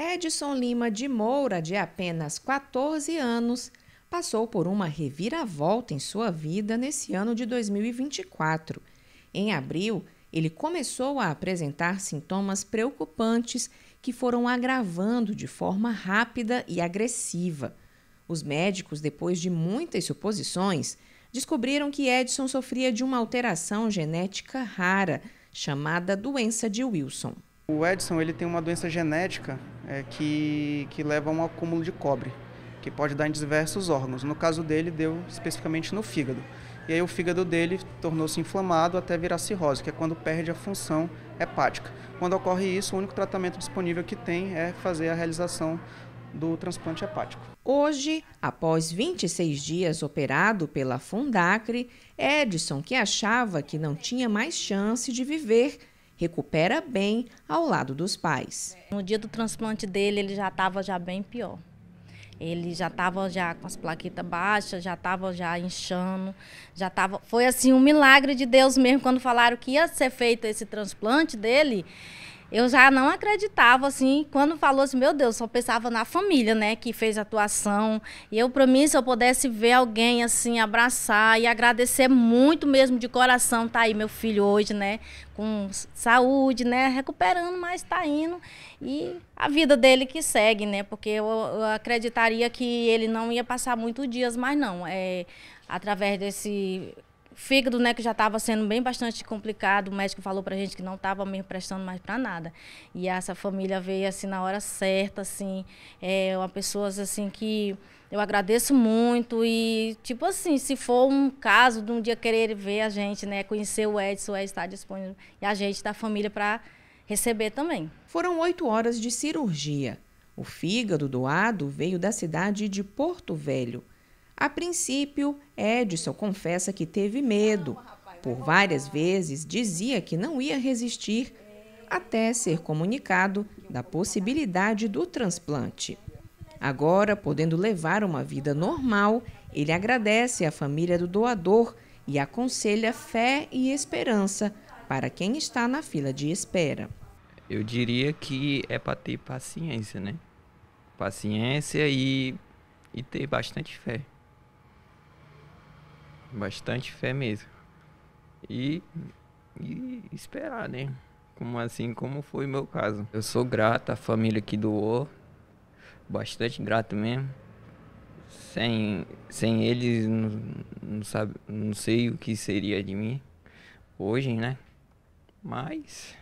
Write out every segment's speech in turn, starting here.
Edson Lima de Moura, de apenas 14 anos, passou por uma reviravolta em sua vida nesse ano de 2024. Em abril, ele começou a apresentar sintomas preocupantes que foram agravando de forma rápida e agressiva. Os médicos, depois de muitas suposições, descobriram que Edson sofria de uma alteração genética rara, chamada doença de Wilson. O Edson ele tem uma doença genética é, que, que leva a um acúmulo de cobre, que pode dar em diversos órgãos. No caso dele, deu especificamente no fígado. E aí o fígado dele tornou-se inflamado até virar cirrose, que é quando perde a função hepática. Quando ocorre isso, o único tratamento disponível que tem é fazer a realização do transplante hepático. Hoje, após 26 dias operado pela Fundacre, Edson, que achava que não tinha mais chance de viver, recupera bem ao lado dos pais. No dia do transplante dele, ele já estava já bem pior. Ele já estava já com as plaquetas baixas, já estava já inchando, já estava. Foi assim um milagre de Deus mesmo quando falaram que ia ser feito esse transplante dele eu já não acreditava, assim, quando falou assim, meu Deus, só pensava na família, né, que fez a atuação. E eu, para mim, se eu pudesse ver alguém, assim, abraçar e agradecer muito mesmo de coração, tá aí meu filho hoje, né, com saúde, né, recuperando, mas tá indo. E a vida dele que segue, né, porque eu, eu acreditaria que ele não ia passar muitos dias, mas não, é através desse Fígado, né, que já estava sendo bem bastante complicado, o médico falou pra gente que não estava me prestando mais para nada. E essa família veio assim na hora certa, assim, é uma pessoa assim que eu agradeço muito e tipo assim, se for um caso de um dia querer ver a gente, né, conhecer o Edson, é estar está disponível e a gente da família para receber também. Foram oito horas de cirurgia. O fígado doado veio da cidade de Porto Velho. A princípio, Edson confessa que teve medo. Por várias vezes dizia que não ia resistir, até ser comunicado da possibilidade do transplante. Agora, podendo levar uma vida normal, ele agradece à família do doador e aconselha fé e esperança para quem está na fila de espera. Eu diria que é para ter paciência, né? Paciência e, e ter bastante fé. Bastante fé mesmo. E, e esperar, né? Como assim, como foi meu caso. Eu sou grato à família que doou. Bastante grato mesmo. Sem, sem eles, não, não, sabe, não sei o que seria de mim hoje, né? Mas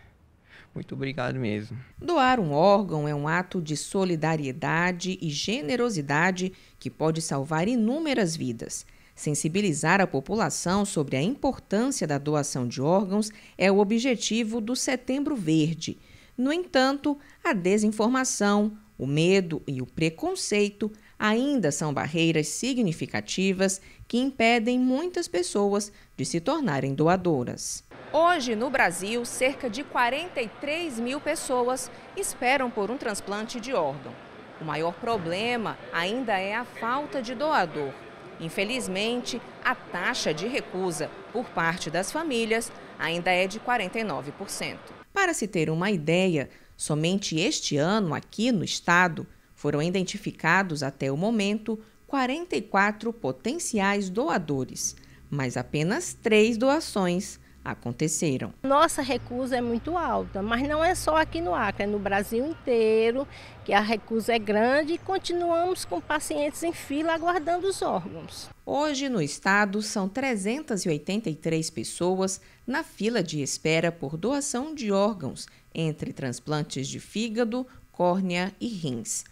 muito obrigado mesmo. Doar um órgão é um ato de solidariedade e generosidade que pode salvar inúmeras vidas. Sensibilizar a população sobre a importância da doação de órgãos é o objetivo do Setembro Verde. No entanto, a desinformação, o medo e o preconceito ainda são barreiras significativas que impedem muitas pessoas de se tornarem doadoras. Hoje, no Brasil, cerca de 43 mil pessoas esperam por um transplante de órgão. O maior problema ainda é a falta de doador. Infelizmente, a taxa de recusa por parte das famílias ainda é de 49%. Para se ter uma ideia, somente este ano, aqui no estado, foram identificados até o momento 44 potenciais doadores, mas apenas três doações aconteceram. Nossa recusa é muito alta, mas não é só aqui no Acre, é no Brasil inteiro que a recusa é grande e continuamos com pacientes em fila aguardando os órgãos. Hoje, no estado, são 383 pessoas na fila de espera por doação de órgãos, entre transplantes de fígado, córnea e rins.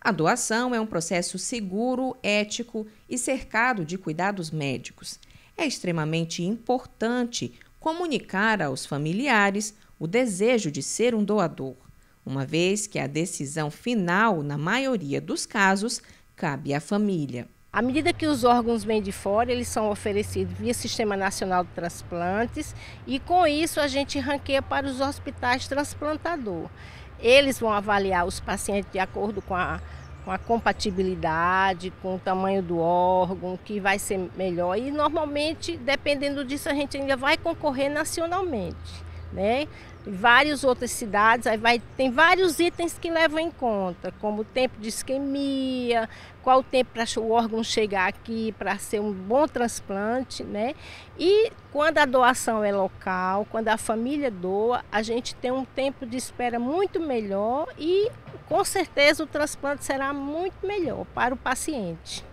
A doação é um processo seguro, ético e cercado de cuidados médicos. É extremamente importante comunicar aos familiares o desejo de ser um doador, uma vez que a decisão final, na maioria dos casos, cabe à família. À medida que os órgãos vêm de fora, eles são oferecidos via Sistema Nacional de Transplantes e com isso a gente ranqueia para os hospitais transplantador. Eles vão avaliar os pacientes de acordo com a com a compatibilidade, com o tamanho do órgão, que vai ser melhor. E normalmente, dependendo disso, a gente ainda vai concorrer nacionalmente. Né? várias outras cidades, aí vai, tem vários itens que levam em conta, como o tempo de isquemia, qual o tempo para o órgão chegar aqui para ser um bom transplante, né? E quando a doação é local, quando a família doa, a gente tem um tempo de espera muito melhor e com certeza o transplante será muito melhor para o paciente.